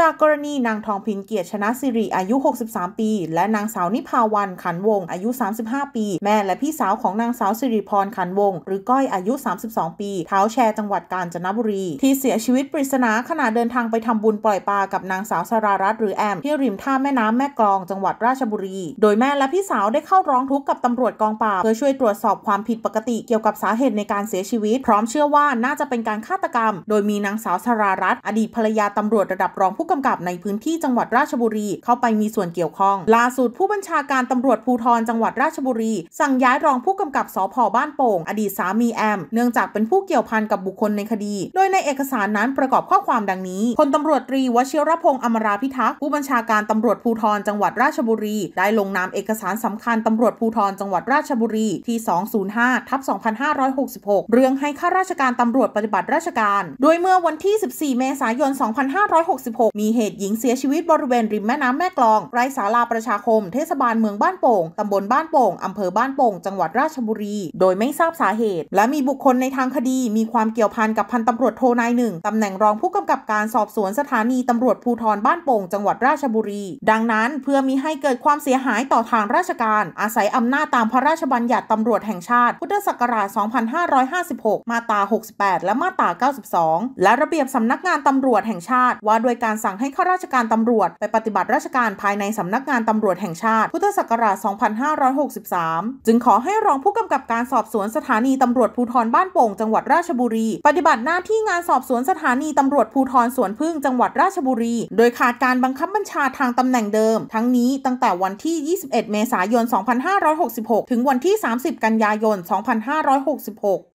จากกรณีนางทองพินเกียรติชนะสิริอายุ 63 ปี และนางสาวนิพาวันขันวง อายุ 35 ปี แม่และพี่สาวของนางสาวสิริพรขันวง หรือ ก้อยอายุ 32 ปี เท้าแชร์จังหวัดกาญจนบุรี ที่เสียชีวิตปริศนาขณะเดินทางไปทำบุญปล่อยปลากับนางสาวสรารัตน์หรือแอมที่ริมท่าแม่น้ำแม่กลองจังหวัดราชบุรี โดยแม่และพี่สาวได้เข้าร้องทุกข์กับตำรวจกองปราบเพื่อช่วยตรวจสอบความผิดปกติเกี่ยวกับสาเหตุในการเสียชีวิต พร้อมเชื่อว่าน่าจะเป็นการฆาตกรรม โดยมีนางสาวสรารัตน์อดีตภรรยาตำรวจระดับรองผูู้้กำกับในพื้นที่จังหวัดราชบุรี เข้าไปมีส่วนเกี่ยวข้อง ล่าสุดผู้บัญชาการตำรวจภูธรจังหวัดราชบุรี สั่งย้ายรองผู้กำกับสพบ้านโป่งอดีตสามีแอม เนื่องจากเป็นผู้เกี่ยวพันกับบุคคลในคดี โดยในเอกสารนั้นประกอบข้อความดังนี้พลตำรวจตรีวชิรพงษ์อมราพิทักษ์ผู้บัญชาการตำรวจภูธรจังหวัดราชบุรี ได้ลงนามเอกสารสำคัญตำรวจภูธรจังหวัดราชบุรีที่ 205ทับ2566 เรื่องให้ข้าราชการตำรวจปฏิบัติราชการ โดยเมื่อวันที่ 14 เมษายน 2566มีเหตุหญิงเสียชีวิตบริเวณริมแม่น้ำแม่กลอง ไร่สาราประชาคมเทศบาลเมืองบ้านโป่งตำบลบ้านโป่งอำเภอบ้านโป่ง จังหวัดราชบุรี โดยไม่ทราบสาเหตุ และมีบุคคลในทางคดีมีความเกี่ยวพันกับพันตำรวจโทนายหนึ่งตำแหน่งรองผู้กำกับการสอบสวนสถานีตำรวจภูธรบ้านโป่ง จังหวัดราชบุรี ดังนั้นเพื่อมีให้เกิดความเสียหายต่อทางราชการอาศัยอำนาจตามพระราชบัญญัติตำรวจแห่งชาติ พุทธศักราช 2556 มาตรา 68 และมาตรา 92 และระเบียบสำนักงานตำรวจแห่งชาติว่าด้วยการสั่งให้ข้าราชการตำรวจไปปฏิบัติราชการภายในสำนักงานตำรวจแห่งชาติ พุทธศักราช 2563 จึงขอให้รองผู้กำกับการสอบสวนสถานีตำรวจภูธรบ้านโป่ง จังหวัดราชบุรีปฏิบัติหน้าที่งานสอบสวนสถานีตำรวจภูธรสวนพึ่งจังหวัดราชบุรี โดยขาดการบังคับบัญชาทางตำแหน่งเดิม ทั้งนี้ ตั้งแต่วันที่ 21 เมษายน 2566 ถึงวันที่ 30 กันยายน 2566